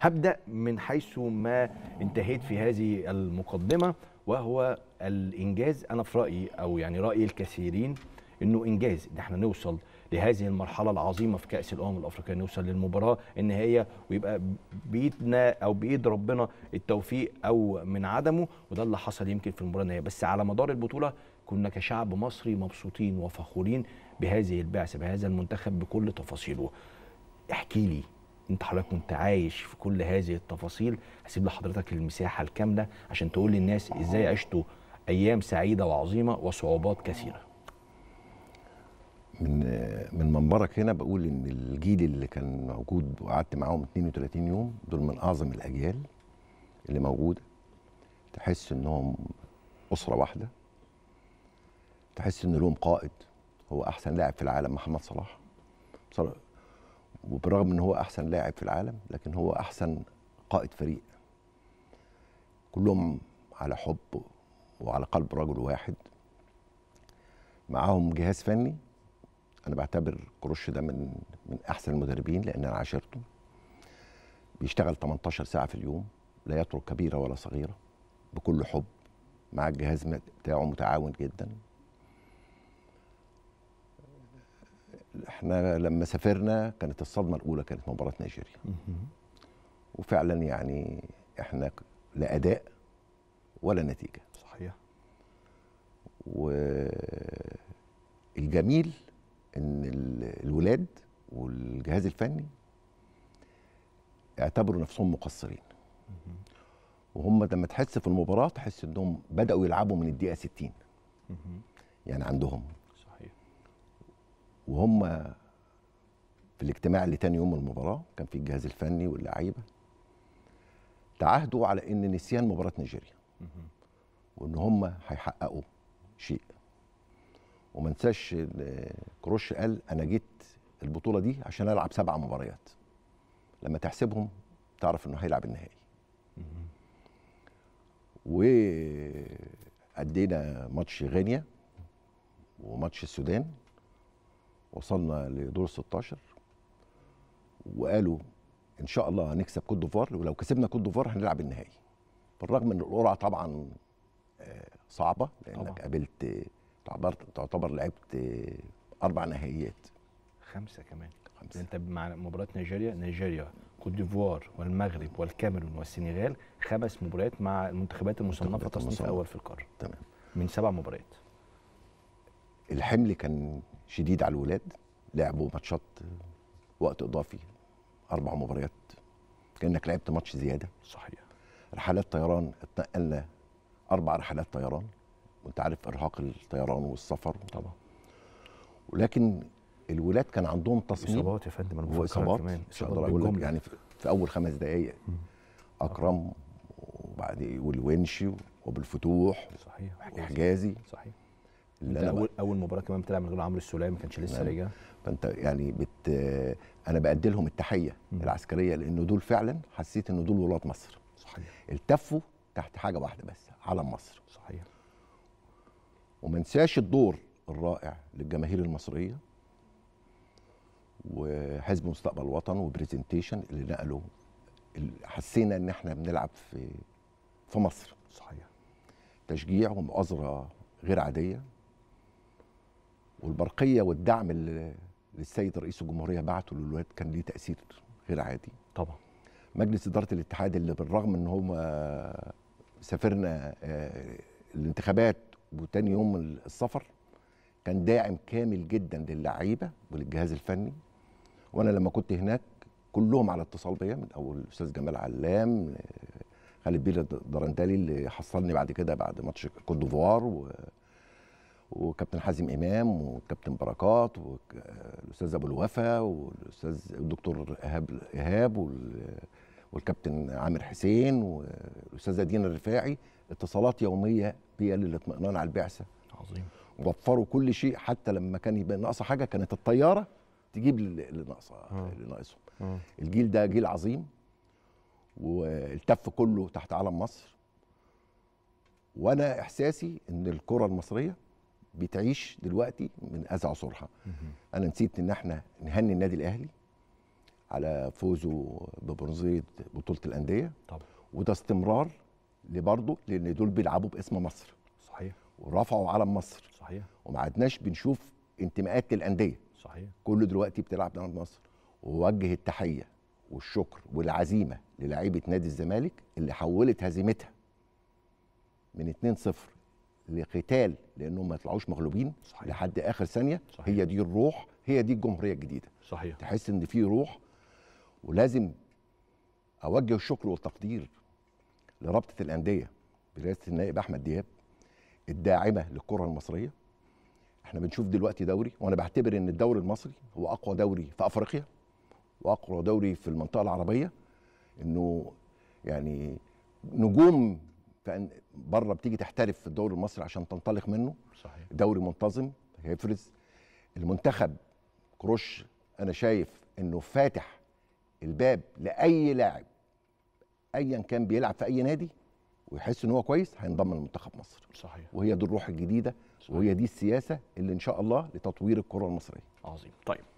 هبدا من حيث ما انتهيت في هذه المقدمه وهو الانجاز انا في رايي او يعني راي الكثيرين انه انجاز ان احنا نوصل لهذه المرحله العظيمه في كاس الامم الافريقيه نوصل للمباراه النهائيه ويبقى بايدنا او بايد ربنا التوفيق او من عدمه وده اللي حصل يمكن في المباراه النهائيه بس على مدار البطوله كنا كشعب مصري مبسوطين وفخورين بهذه البعثه بهذا المنتخب بكل تفاصيله احكي لي انت حضرتك وانت عايش في كل هذه التفاصيل هسيب لحضرتك المساحه الكامله عشان تقول للناس ازاي عشتوا ايام سعيده وعظيمه وصعوبات كثيره من من منبرك هنا بقول ان الجيل اللي كان موجود وقعدت معاهم 32 يوم دول من اعظم الاجيال اللي موجوده تحس انهم اسره واحده تحس ان لهم قائد هو احسن لاعب في العالم محمد صلاح وبرغم ان هو احسن لاعب في العالم لكن هو احسن قائد فريق كلهم على حب وعلى قلب رجل واحد معاهم جهاز فني انا بعتبر كروش ده من من احسن المدربين لان انا عاشرته بيشتغل 18 ساعه في اليوم لا يترك كبيره ولا صغيره بكل حب مع الجهاز بتاعه متعاون جدا احنا لما سافرنا كانت الصدمه الاولى كانت مباراه نيجيريا وفعلا يعني احنا لا اداء ولا نتيجه صحيح والجميل ان الولاد والجهاز الفني اعتبروا نفسهم مقصرين وهم لما تحس في المباراه تحس انهم بداوا يلعبوا من الدقيقه 60 يعني عندهم وهم في الاجتماع اللي تاني يوم المباراه كان في الجهاز الفني واللعيبه تعاهدوا على ان نسيان مباراه نيجيريا وان هم هيحققوا شيء وما انساش كروش قال انا جيت البطوله دي عشان العب سبع مباريات لما تحسبهم تعرف انه هيلعب النهائي وادينا ماتش غينيا وماتش السودان وصلنا لدور 16 وقالوا ان شاء الله هنكسب كوت ديفوار ولو كسبنا كوت ديفوار هنلعب النهائي بالرغم ان القرعه طبعا آه، صعبه لانك طبعا. قابلت تعتبر تعتبر لعبت اربع نهائيات خمسه كمان خمسة. انت مع مباراه نيجيريا نيجيريا كوت ديفوار والمغرب والكاميرون والسنغال خمس مباريات مع المنتخبات المصنفه تصنيف اول في القاره تمام من سبع مباريات الحمل كان شديد على الولاد لعبوا ماتشات وقت اضافي اربع مباريات كانك لعبت ماتش زياده صحيح رحلات طيران اتنقلنا اربع رحلات طيران وانت عارف ارهاق الطيران والسفر طبعا ولكن الولاد كان عندهم تصميم اصابات يا فندم اصابات واصابات مش هقدر اقول لك يعني في اول خمس دقائق اكرم وبعد والونشي وبالفتوح صحيح وحجازي صحيح اللي اول مباراه كمان بتلعب من غير عمرو السوليه ما كانش لسه رجع فانت يعني بت آه، انا بأدي لهم التحيه م. العسكريه لان دول فعلا حسيت ان دول ولاد مصر صحيح التفوا تحت حاجه واحده بس علم مصر صحيح وما انساش الدور الرائع للجماهير المصريه وحزب مستقبل الوطن وبرزنتيشن اللي نقلوا حسينا ان احنا بنلعب في في مصر صحيح تشجيع ومؤازره غير عاديه والبرقيه والدعم اللي السيد رئيس الجمهوريه بعته للولايات كان ليه تاثير غير عادي طبعا مجلس اداره الاتحاد اللي بالرغم ان هم سافرنا آه، الانتخابات وتاني يوم السفر كان داعم كامل جدا للعيبه وللجهاز الفني وانا لما كنت هناك كلهم على اتصال بيا من اول الاستاذ جمال علام آه، خالد بيلا درندالي اللي حصلني بعد كده بعد ماتش كوت ديفوار وكابتن حازم امام والكابتن بركات والاستاذ ابو الوفا والاستاذ الدكتور ايهاب ايهاب والكابتن عامر حسين والاستاذه دينا الرفاعي اتصالات يوميه بيا للاطمئنان على البعثه عظيم وفروا كل شيء حتى لما كان يبقى ناقصه حاجه كانت الطياره تجيب اللي ناقصه اللي اه. ناقصهم اه. الجيل ده جيل عظيم والتف كله تحت علم مصر وانا احساسي ان الكره المصريه بتعيش دلوقتي من أزع صورها انا نسيت ان احنا نهني النادي الاهلي على فوزه ببرونزيه بطوله الانديه طبعا وده استمرار لبرضه لان دول بيلعبوا باسم مصر صحيح ورفعوا علم مصر صحيح وما عدناش بنشوف انتماءات للانديه صحيح كله دلوقتي بتلعب نادي مصر ووجه التحيه والشكر والعزيمه للاعيبه نادي الزمالك اللي حولت هزيمتها من 2-0 لقتال لانهم ما يطلعوش مغلوبين صحيح. لحد اخر ثانيه صحيح. هي دي الروح هي دي الجمهوريه الجديده صحيح تحس ان في روح ولازم اوجه الشكر والتقدير لرابطه الانديه برئاسه النائب احمد دياب الداعمه للكره المصريه احنا بنشوف دلوقتي دوري وانا بعتبر ان الدوري المصري هو اقوى دوري في افريقيا واقوى دوري في المنطقه العربيه انه يعني نجوم فان بره بتيجي تحترف في الدوري المصري عشان تنطلق منه صحيح دوري منتظم هيفرز المنتخب كروش انا شايف انه فاتح الباب لاي لاعب ايا كان بيلعب في اي نادي ويحس ان هو كويس هينضم لمنتخب مصر صحيح وهي دي الروح الجديده صحيح. وهي دي السياسه اللي ان شاء الله لتطوير الكره المصريه عظيم طيب